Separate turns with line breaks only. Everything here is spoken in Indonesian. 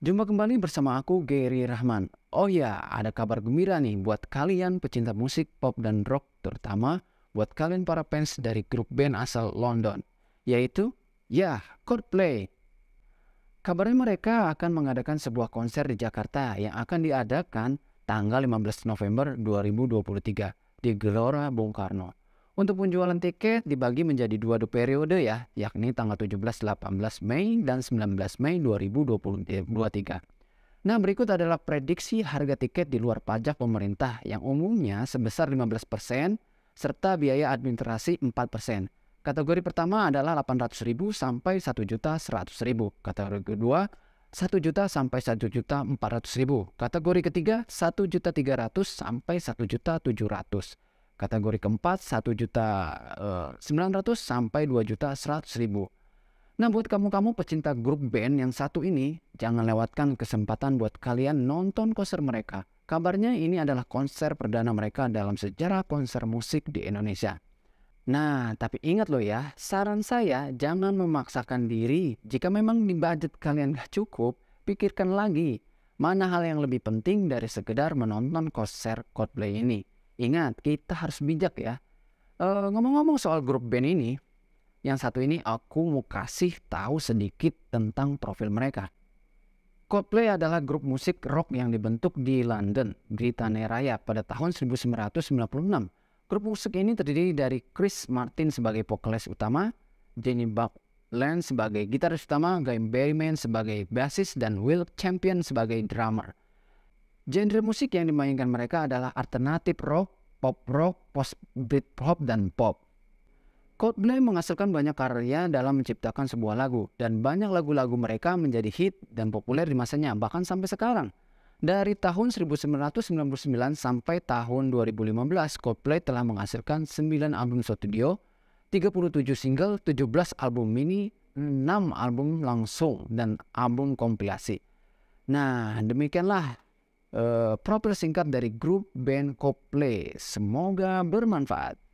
Jumpa kembali bersama aku Gary Rahman. Oh ya, ada kabar gembira nih buat kalian pecinta musik pop dan rock terutama buat kalian para fans dari grup band asal London, yaitu ya Coldplay. Kabarnya mereka akan mengadakan sebuah konser di Jakarta yang akan diadakan tanggal 15 November 2023 di Gelora Bung Karno. Untuk penjualan tiket dibagi menjadi dua periode ya, yakni tanggal 17, 18 Mei dan 19 Mei 2023. Nah, berikut adalah prediksi harga tiket di luar pajak pemerintah yang umumnya sebesar 15% serta biaya administrasi 4%. Kategori pertama adalah 800.000 sampai 1.100.000. Kategori kedua 1 juta sampai 1 juta 400 ribu. Kategori ketiga 1 juta 300 sampai 1 juta 700. Kategori keempat 1 juta eh, sembilan ratus sampai 2 juta seratus ribu. Nah buat kamu-kamu pecinta grup band yang satu ini, jangan lewatkan kesempatan buat kalian nonton konser mereka. Kabarnya ini adalah konser perdana mereka dalam sejarah konser musik di Indonesia. Nah, tapi ingat loh ya, saran saya jangan memaksakan diri. Jika memang di budget kalian gak cukup, pikirkan lagi mana hal yang lebih penting dari sekedar menonton konser Coldplay ini. Ingat, kita harus bijak ya. Eh, ngomong-ngomong uh, soal grup band ini, yang satu ini aku mau kasih tahu sedikit tentang profil mereka. Coldplay adalah grup musik rock yang dibentuk di London, Britania Raya pada tahun 1996. Grup musik ini terdiri dari Chris Martin sebagai vokalis utama, Jenny Buckland sebagai gitaris utama, Guy Berryman sebagai bassist, dan Will Champion sebagai drummer. Genre musik yang dimainkan mereka adalah alternatif rock, pop rock, post Britpop dan pop. Coldplay menghasilkan banyak karya dalam menciptakan sebuah lagu dan banyak lagu-lagu mereka menjadi hit dan populer di masanya bahkan sampai sekarang. Dari tahun 1999 sampai tahun 2015, Coldplay telah menghasilkan 9 album studio, 37 single, 17 album mini, 6 album langsung, dan album kompilasi. Nah, demikianlah uh, proper singkat dari grup band Coldplay. Semoga bermanfaat.